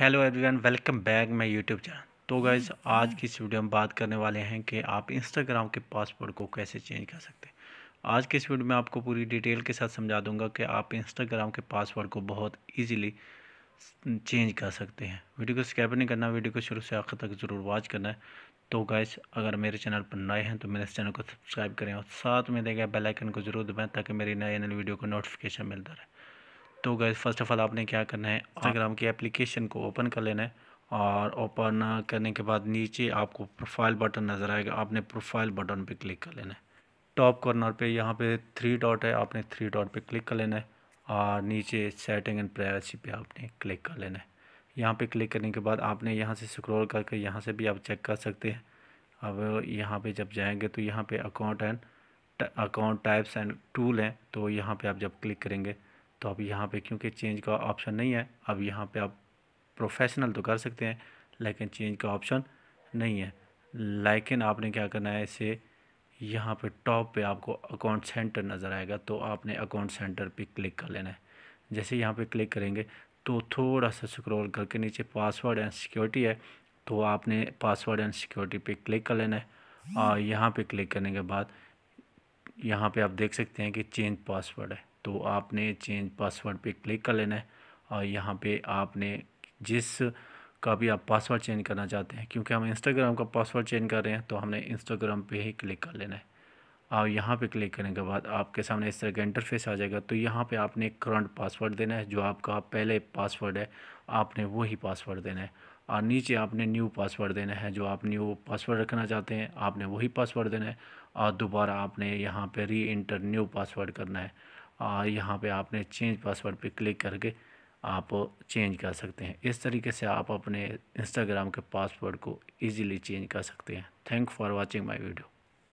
Hello everyone welcome back मैं YouTube channel तो guys आज की इस वीडियो में बात करने वाले हैं कि आप इंस्टाग्राम के पासवर्ड को कैसे चेंज कर सकते हैं आज की इस वीडियो में आपको पूरी डिटेल के साथ समझा दूंगा कि आप इंस्टाग्राम के पासवर्ड को बहुत इजीली चेंज कर सकते हैं वीडियो को स्कैप नहीं करना वीडियो को शुरू से आखिर तक ज़रूर वॉच करना है तो गाइज अगर मेरे चैनल पर नए हैं तो मेरे इस चैनल को सब्सक्राइब करें और साथ में दे बेलाइकन को जरूर दबाएँ ताकि मेरी नए नए वीडियो को नोटिफिकेशन मिलता रहे तो गैस फर्स्ट ऑफ़ ऑल आपने क्या करना है इंस्टाग्राम हाँ। की एप्लीकेशन को ओपन कर लेना है और ओपन करने के बाद नीचे आपको प्रोफाइल बटन नज़र आएगा आपने प्रोफाइल बटन पर क्लिक कर लेना है टॉप कॉर्नर पर यहाँ पर थ्री डॉट है आपने थ्री डॉट पर क्लिक कर लेना है और नीचे सेटिंग एंड प्राइवेसी पे आपने क्लिक कर लेना है यहाँ पे क्लिक करने के बाद आपने यहाँ से स्क्रॉल करके यहाँ से भी आप चेक कर सकते हैं अब यहाँ पे जब जाएंगे तो यहाँ पे account and account types and tool हैं तो यहाँ पे आप जब क्लिक करेंगे तो अब यहाँ पे क्योंकि चेंज का ऑप्शन नहीं है अब यहाँ पे आप प्रोफेशनल तो कर सकते हैं लेकिन चेंज का ऑप्शन नहीं है लेकिन आपने क्या करना है इसे यहाँ पे टॉप पे आपको अकाउंट सेंटर नज़र आएगा तो आपने अकाउंट सेंटर पे क्लिक कर लेना है जैसे यहाँ पे क्लिक करेंगे तो थोड़ा सा स्क्रॉल करके नीचे पासवर्ड एंड सिक्योरिटी है तो आपने पासवर्ड एंड सिक्योरिटी पे क्लिक कर लेना है और यहाँ पे क्लिक करने के बाद यहाँ पे आप देख सकते हैं कि चेंज पासवर्ड है तो आपने चेंज पासवर्ड पे क्लिक कर लेना है और यहाँ पे आपने जिस का भी आप पासवर्ड चेंज करना चाहते हैं क्योंकि हम इंस्टाग्राम का पासवर्ड चेंज कर रहे हैं तो हमने इंस्टाग्राम पे ही क्लिक कर लेना है और यहाँ पे क्लिक करने के बाद आपके सामने इस तरह का इंटरफेस आ जाएगा तो यहाँ पे आपने करंट पासवर्ड देना है जो आपका पहले पासवर्ड है आपने वही पासवर्ड देना है और नीचे आपने न्यू पासवर्ड देना है जो आप न्यू पासवर्ड रखना चाहते हैं आपने वही पासवर्ड देना है और दोबारा आपने यहाँ पर री इंटर न्यू पासवर्ड करना है और यहाँ पे आपने चेंज पासवर्ड पे क्लिक करके आप चेंज कर सकते हैं इस तरीके से आप अपने इंस्टाग्राम के पासवर्ड को इजीली चेंज कर सकते हैं thank for watching my video